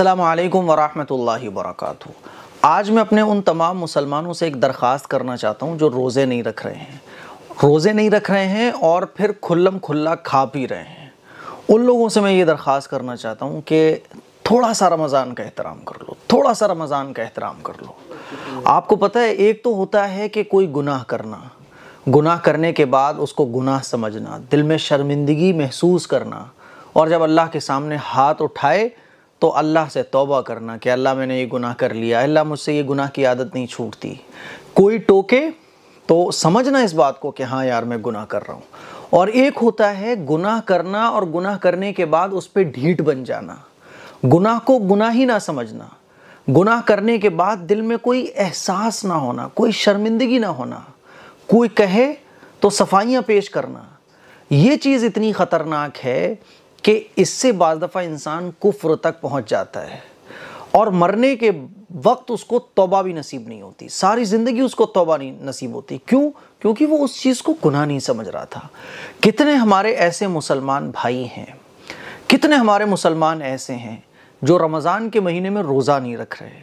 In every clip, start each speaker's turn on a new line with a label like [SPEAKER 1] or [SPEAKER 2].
[SPEAKER 1] अल्लाम वरहमल वर्क आज मैं अपने उन तमाम मुसलमानों से एक दरख्वास्त करना चाहता हूँ जो रोज़े नहीं रख रहे हैं रोज़े नहीं रख रहे हैं और फिर खुल्लम खुल्ला खा पी रहे हैं उन लोगों से मैं ये दरख्वास्त करना चाहता हूँ कि थोड़ा सा रमज़ान का एहतराम कर लो थोड़ा सा रमज़ान का एहतराम कर लो आपको पता है एक तो होता है कि कोई गुनाह करना गुनाह करने के बाद उसको गुनाह समझना दिल में शर्मिंदगी महसूस करना और जब अल्लाह के सामने हाथ उठाए तो अल्लाह से तोबा करना कि अल्लाह मैंने ये गुनाह कर लिया अल्लाह मुझसे ये गुनाह की आदत नहीं छूटती कोई टोके तो समझना इस बात को कि हाँ यार मैं गुनाह कर रहा हूँ और एक होता है गुनाह करना और गुनाह करने के बाद उस पर ढीठ बन जाना गुनाह को गुनाह ही ना समझना गुनाह करने के बाद दिल में कोई एहसास ना होना कोई शर्मिंदगी ना होना कोई कहे तो सफाइयाँ पेश करना ये चीज़ इतनी ख़तरनाक है कि इससे बज दफ़ा इंसान कुफ्र तक पहुंच जाता है और मरने के वक्त उसको तोबा भी नसीब नहीं होती सारी ज़िंदगी उसको तोबा नहीं नसीब होती क्यों क्योंकि वो उस चीज़ को गुना नहीं समझ रहा था कितने हमारे ऐसे मुसलमान भाई हैं कितने हमारे मुसलमान ऐसे हैं जो रमज़ान के महीने में रोज़ा नहीं रख रहे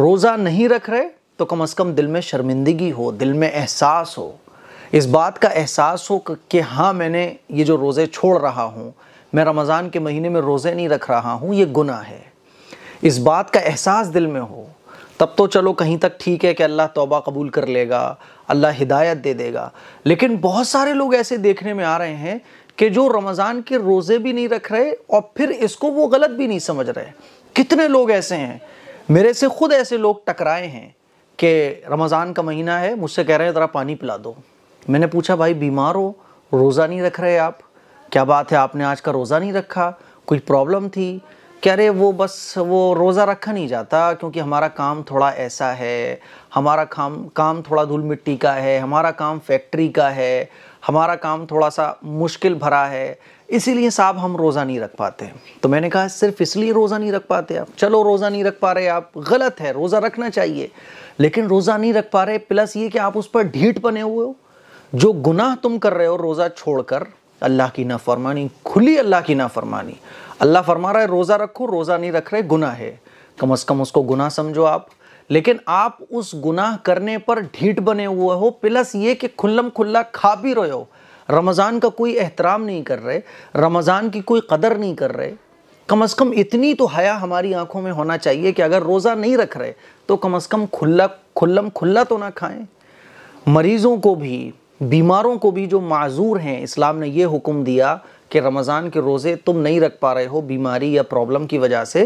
[SPEAKER 1] रोज़ा नहीं रख रहे तो कम अज़ कम दिल में शर्मिंदगी हो दिल में एहसास हो इस बात का एहसास हो कि हाँ मैंने ये जो रोज़े छोड़ रहा हूँ मैं रमज़ान के महीने में रोज़े नहीं रख रहा हूँ ये गुना है इस बात का एहसास दिल में हो तब तो चलो कहीं तक ठीक है कि अल्लाह तौबा कबूल कर लेगा अल्लाह हिदायत दे देगा लेकिन बहुत सारे लोग ऐसे देखने में आ रहे हैं कि जो रमज़ान के रोज़े भी नहीं रख रहे और फिर इसको वो गलत भी नहीं समझ रहे कितने लोग ऐसे हैं मेरे से ख़ुद ऐसे लोग टकराए हैं कि रमज़ान का महीना है मुझसे कह रहे हैं ज़रा पानी पिला दो मैंने पूछा भाई बीमार हो रोज़ा नहीं रख रहे आप क्या बात है आपने आज का रोज़ा नहीं रखा कोई प्रॉब्लम थी कह रहे वो बस वो रोज़ा रखा नहीं जाता क्योंकि हमारा काम थोड़ा ऐसा है हमारा काम काम थोड़ा धूल मिट्टी का है हमारा काम फैक्ट्री का है हमारा काम थोड़ा सा मुश्किल भरा है इसीलिए साहब हम रोज़ा नहीं रख पाते तो मैंने कहा सिर्फ इसलिए रोज़ा नहीं रख पाते आप चलो रोज़ा नहीं रख पा रहे आप गलत है रोज़ा रखना चाहिए लेकिन रोज़ा नहीं रख पा रहे प्लस ये कि आप उस पर ढीठ बने हुए हो जो गुनाह तुम कर रहे हो रोज़ा छोड़कर अल्लाह की नाफरमानी खुली अल्लाह की नाफरमानी अल्लाह फरमा रहा है रोज़ा रखो रोज़ा नहीं रख रहे गुनाह है कम अज़ कम उसको गुनाह समझो आप लेकिन आप उस गुनाह करने पर ढीठ बने हुए हो प्लस ये कि खुल्लम खुल्ला खा भी रहे हो रमज़ान का कोई एहतराम नहीं कर रहे रमज़ान की कोई कदर नहीं कर रहे कम अज़ कम इतनी तो हया हमारी आंखों में होना चाहिए कि अगर रोज़ा नहीं रख रहे तो कम अज़ कम खुल्ला खुल्लम खुल्ला तो ना खाएं मरीज़ों को भी बीमारों को भी जो माजूर हैं इस्लाम ने यह हुक्म दिया कि रमज़ान के रोज़े तुम नहीं रख पा रहे हो बीमारी या प्रॉब्लम की वजह से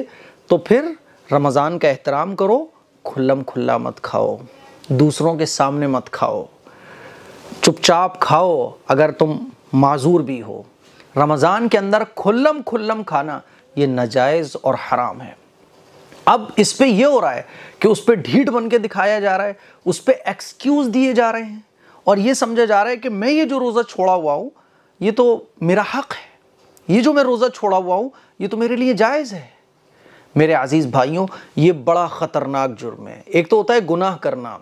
[SPEAKER 1] तो फिर रमज़ान का एहतराम करो खुल्लम खुल्ला मत खाओ दूसरों के सामने मत खाओ चुपचाप खाओ अगर तुम माजूर भी हो रमज़ान के अंदर खुल्लम खुल्लम खाना ये नजायज़ और हराम है अब इस पर यह हो रहा है कि उस पर ढीठ बन के दिखाया जा रहा है उस पर एक्सक्यूज़ दिए जा रहे हैं और ये समझा जा रहा है कि मैं ये जो रोज़ा छोड़ा हुआ हूँ ये तो मेरा हक़ है ये जो मैं रोज़ा छोड़ा हुआ हूँ ये तो मेरे लिए जायज़ है मेरे अज़ीज़ भाइयों ये बड़ा ख़तरनाक जुर्म है एक तो होता है गुनाह करना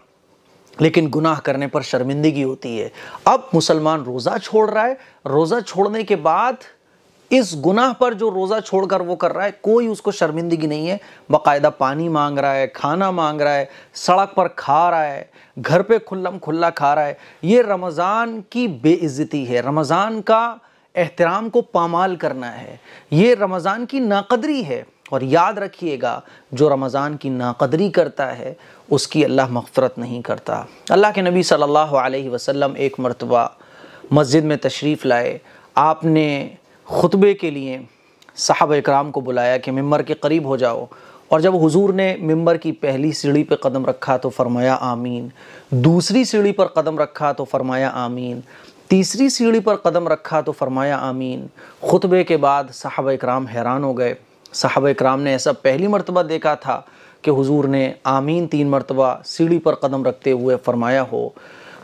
[SPEAKER 1] लेकिन गुनाह करने पर शर्मिंदगी होती है अब मुसलमान रोज़ा छोड़ रहा है रोज़ा छोड़ने के बाद इस गुनाह पर जो रोज़ा छोड़कर वो कर रहा है कोई उसको शर्मिंदगी नहीं है बाकायदा पानी मांग रहा है खाना मांग रहा है सड़क पर खा रहा है घर पे खुल्लम खुल्ला खा रहा है ये रमज़ान की बेइज्जती है रमज़ान का एहतराम को पामाल करना है ये रमज़ान की नाकदरी है और याद रखिएगा जो रमज़ान की नाकदरी करता है उसकी अल्लाह मफ़रत नहीं करता अल्लाह के नबी सल्लल्लाहु अलैहि वसल्लम एक मरतबा मस्जिद में तशरीफ़ लाए आपने ख़ुतबे के लिए साहब इक्राम को बुलाया कि मम्बर के करीब हो जाओ और जब हुजूर ने मंबर की पहली सीढ़ी पर कदम रखा तो फरमाया आमीन दूसरी सीढ़ी पर कदम रखा तो फरमाया आमीन तीसरी सीढ़ी पर कदम रखा तो फरमाया आमीन खुतबे के बाद साहब इक्राम हैरान हो गए साहब इक्राम ने ऐसा पहली मरतबा देखा था कि हुजूर ने आमीन तीन मरतबा सीढ़ी पर कदम रखते हुए फरमाया हो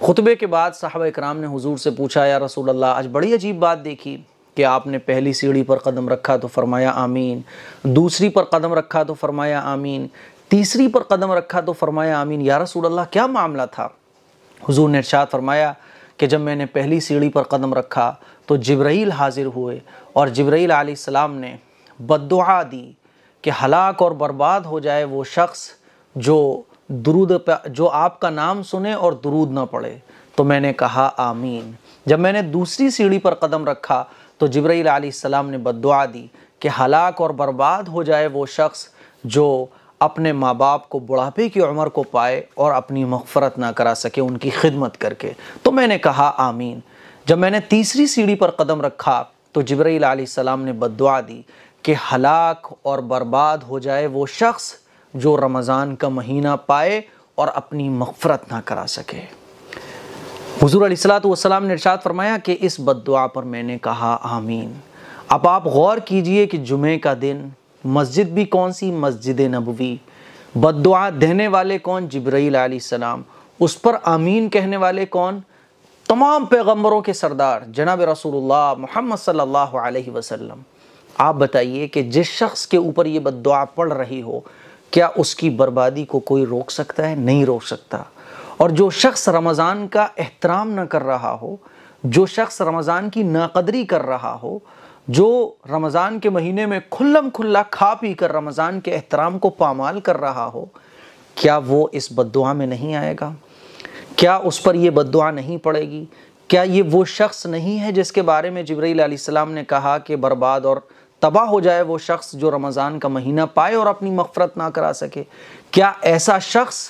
[SPEAKER 1] खुतबे के बाद साहब इक्राम ने हुजूर से पूछा या रसूल अल्लाह आज बड़ी अजीब बात देखी कि आपने पहली सीढ़ी पर कदम रखा तो फरमाया आमीन दूसरी पर कदम रखा तो फरमाया आमीन तीसरी पर कदम रखा तो फरमाया आमीन या रसूल अल्लाह क्या मामला था हुजूर ने इरशाद फरमाया कि जब मैंने पहली सीढ़ी पर कदम रखा तो जबरील हाज़िर हुए और जबरील आसमाम ने बदुआ दी कि हलाक और बर्बाद हो जाए वो शख्स जो दरूद जो आपका नाम सुने और दरूद ना पड़े तो मैंने कहा आमीन जब मैंने दूसरी सीढ़ी पर कदम रखा तो जबरील आलाम ने बदुआ दी कि हलाक और बर्बाद हो जाए वो शख्स जो अपने माँ बाप को बुढ़ापे की उम्र को पाए और अपनी मफ़रत ना करा सके उनकी खिदमत करके तो मैंने कहा आमीन जब मैंने तीसरी सीढ़ी पर कदम रखा तो जबरील आलाम ने दुआ दी कि हलाक और बर्बाद हो जाए वो शख्स जो रमज़ान का महीना पाए और अपनी मफ़रत ना करा सके हजूर असलातम ने इर्शाद फरमाया कि इस बदुआ पर मैंने कहा आमीन अब आप गौर कीजिए कि जुमे का दिन मस्जिद भी कौन सी मस्जिद नबवी बदुआ देने वाले कौन जब्राईल उस पर आमीन कहने वाले कौन तमाम पैगम्बरों के सरदार जनाब रसूल मोहम्मद सल्ला वसलम आप बताइए कि जिस शख्स के ऊपर ये बदुआ पड़ रही हो क्या उसकी बर्बादी को कोई रोक सकता है नहीं रोक सकता और जो शख्स रमज़ान का एहतराम ना कर रहा हो जो शख्स रमज़ान की नाकदरी कर रहा हो जो रमज़ान के महीने में खुल्लम खुल्ला खा पी कर रमज़ान के एहतराम को पामाल कर रहा हो क्या वो इस बदुआ में नहीं आएगा क्या उस पर यह बदुआ नहीं पड़ेगी क्या ये वो शख्स नहीं है जिसके बारे में जबरील ने कहा कि बर्बाद और तबाह हो जाए वो शख्स जो रमज़ान का महीना पाए और अपनी मफ़रत ना करा सके क्या ऐसा शख्स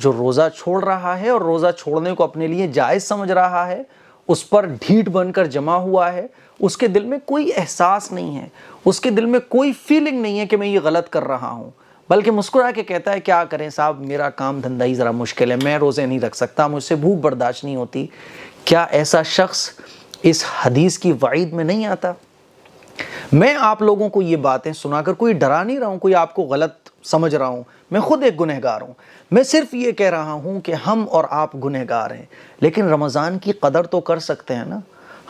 [SPEAKER 1] जो रोज़ा छोड़ रहा है और रोज़ा छोड़ने को अपने लिए जायज़ समझ रहा है उस पर ढीठ बनकर जमा हुआ है उसके दिल में कोई एहसास नहीं है उसके दिल में कोई फीलिंग नहीं है कि मैं ये गलत कर रहा हूँ बल्कि मुस्कुरा के कहता है क्या करें साहब मेरा काम धंधा ही ज़रा मुश्किल है मैं रोज़े नहीं रख सकता मुझसे भूख बर्दाश्त नहीं होती क्या ऐसा शख्स इस हदीस की वाइद में नहीं आता मैं आप लोगों को ये बातें सुनाकर कोई डरा नहीं रहा हूँ कोई आपको गलत समझ रहा हूँ मैं खुद एक गुनहगार हूँ मैं सिर्फ ये कह रहा हूँ कि हम और आप गुनहगार हैं लेकिन रमज़ान की कदर तो कर सकते हैं ना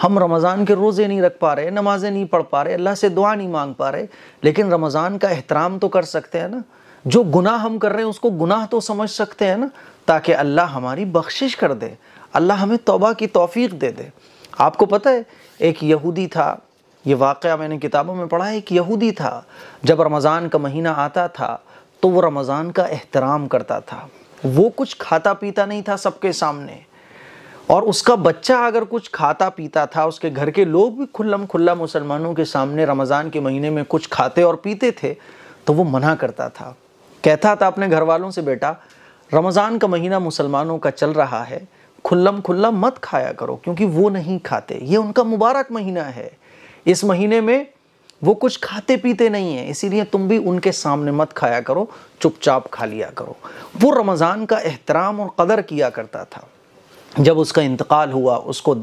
[SPEAKER 1] हम रमज़ान के रोज़े नहीं रख पा रहे नमाज़ें नहीं पढ़ पा रहे अल्लाह से दुआ नहीं मांग पा रहे लेकिन रमज़ान का एहतराम तो कर सकते हैं ना जो गुनाह हम कर रहे हैं उसको गुनाह तो समझ सकते हैं ना ताकि अल्लाह हमारी बख्शिश कर दे अल्लाह हमें तोबा की तोफ़ी दे दे आपको पता है एक यहूदी था ये वाक़ मैंने किताबों में पढ़ा है एक यहूदी था जब रमज़ान का महीना आता था तो वो रमज़ान का एहतराम करता था वो कुछ खाता पीता नहीं था सबके सामने और उसका बच्चा अगर कुछ खाता पीता था उसके घर के लोग भी खुल्लम खुल्ला मुसलमानों के सामने रमज़ान के महीने में कुछ खाते और पीते थे तो वो मना करता था कहता था अपने घर वालों से बेटा रमज़ान का महीना मुसलमानों का चल रहा है खुल्लम खुल्ला मत खाया करो क्योंकि वो नहीं खाते ये उनका मुबारक महीना है इस महीने में वो कुछ खाते पीते नहीं हैं इसीलिए तुम भी उनके सामने मत खाया करो चुपचाप खा लिया करो वो रमज़ान का एहतराम और कदर किया करता था जब उसका इंतकाल हुआ उसको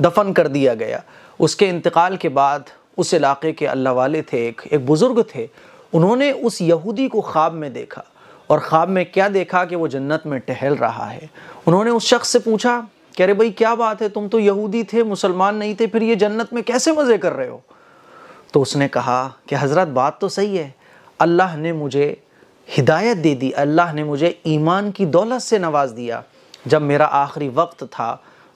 [SPEAKER 1] दफन कर दिया गया उसके इंतकाल के बाद उस इलाके के अल्लाह वाले थे एक एक बुज़ुर्ग थे उन्होंने उस यहूदी को ख्वाब में देखा और ख्वाब में क्या देखा कि वो जन्नत में टहल रहा है उन्होंने उस शख्स से पूछा कह रहे भाई क्या बात है तुम तो यहूदी थे मुसलमान नहीं थे फिर ये जन्नत में कैसे मज़े कर रहे हो तो उसने कहा कि हज़रत बात तो सही है अल्लाह ने मुझे हिदायत दे दी अल्लाह ने मुझे ईमान की दौलत से नवाज़ दिया जब मेरा आखिरी वक्त था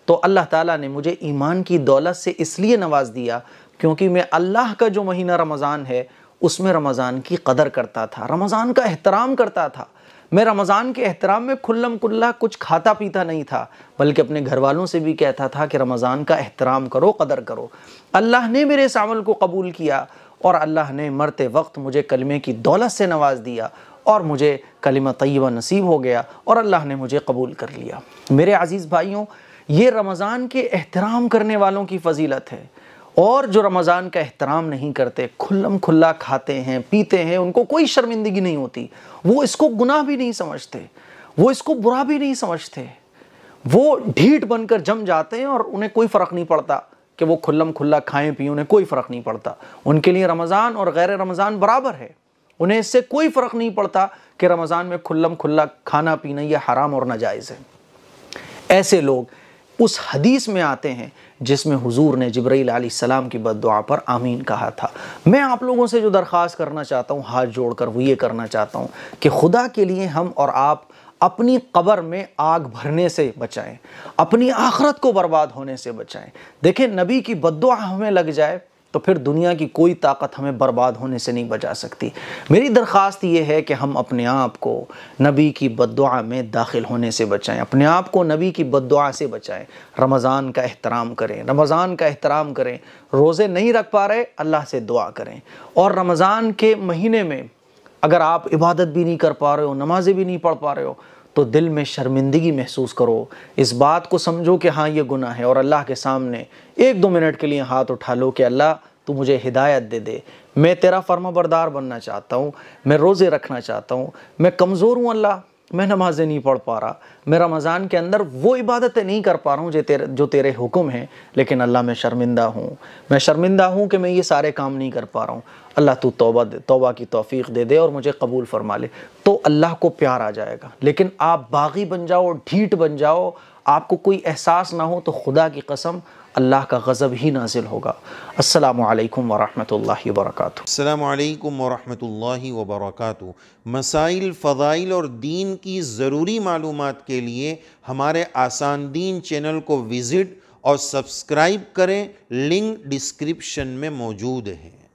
[SPEAKER 1] तो अल्लाह ताला ने मुझे ईमान की दौलत से इसलिए नवाज़ दिया क्योंकि मैं अल्लाह का जो महीना रमज़ान है उसमें रमज़ान की कदर करता था रमज़ान का एहतराम करता था मैं रमज़ान के एहतराम में खुल्लम खुल्ला कुछ खाता पीता नहीं था बल्कि अपने घर वालों से भी कहता था कि रमज़ान का एहतराम करो कदर करो अल्लाह ने मेरे इस अमल को कबूल किया और अल्लाह ने मरते वक्त मुझे कलमे की दौलत से नवाज दिया और मुझे कलमा तयबा नसीब हो गया और अल्लाह ने मुझे कबूल कर लिया मेरे अज़ीज़ भाइयों ये रमज़ान के एहतराम करने वालों की फजीलत है और जो रमज़ान का एहतराम नहीं करते खुल्लम खुल्ला खाते हैं पीते हैं उनको कोई शर्मिंदगी नहीं होती वो इसको गुनाह भी नहीं समझते वो इसको बुरा भी नहीं समझते वो ढीठ बनकर जम जाते हैं और उन्हें कोई फ़र्क नहीं पड़ता कि वो खुल्लम खुल्ला खाएं पिए उन्हें कोई फ़र्क नहीं पड़ता उनके लिए रमज़ान और गैर रमज़ान बराबर है उन्हें इससे कोई फ़र्क नहीं पड़ता कि रमज़ान में खुल्लम खुल्ला खाना पीना यह हराम और नाजायज़ है ऐसे लोग उस हदीस में आते हैं जिसमें हुजूर ने जब्राईल सलाम की बद पर आमीन कहा था मैं आप लोगों से जो दरख्वास्त करना चाहता हूँ हाथ जोड़ कर वो ये करना चाहता हूँ कि खुदा के लिए हम और आप अपनी कबर में आग भरने से बचाएं अपनी आखरत को बर्बाद होने से बचाएं देखें नबी की बद हमें लग जाए तो फिर दुनिया की कोई ताकत हमें बर्बाद होने से नहीं बचा सकती मेरी दरख्वास्त ये है कि हम अपने आप को नबी की बदुआ में दाखिल होने से बचाएं अपने आप को नबी की बदुआ से बचाएं रमज़ान का एहतराम करें रमज़ान का एहतराम करें रोज़े नहीं रख पा रहे अल्लाह से दुआ करें और रमज़ान के महीने में अगर आप इबादत भी नहीं कर पा रहे हो नमाज़ें भी नहीं पढ़ पा रहे हो तो दिल में शर्मिंदगी महसूस करो इस बात को समझो कि हाँ ये गुनाह है और अल्लाह के सामने एक दो मिनट के लिए हाथ उठा लो कि अल्लाह तू मुझे हिदायत दे दे मैं तेरा फर्मा बरदार बनना चाहता हूँ मैं रोज़े रखना चाहता हूँ मैं कमज़ोर हूँ अल्लाह मैं नमाजें नहीं पढ़ पा रहा मैं रमज़ान के अंदर वो इबादतें नहीं कर पा रहा हूँ जो तेरे जो तेरे हुक्म हैं लेकिन अल्लाह मैं शर्मिंदा हूँ मैं शर्मिंदा हूँ कि मैं ये सारे काम नहीं कर पा रहा हूँ अल्लाह तू तौबा दे तौबा की तोफ़ी दे दे और मुझे कबूल फरमा ले तो अल्लाह को प्यार आ जाएगा लेकिन आप बागी बन जाओ ढीठ बन जाओ आपको कोई एहसास ना हो तो खुदा की कसम अल्लाह का गज़ब ही नाजिल होगा अस्सलाम वरहल वर्क अल्लाम अस्सलाम वर्क मसाइल फ़ज़ाइल और दीन की ज़रूरी मालूम के लिए हमारे आसान दीन चैनल को विज़िट और सब्सक्राइब करें लिंक डिस्क्रिप्शन में मौजूद है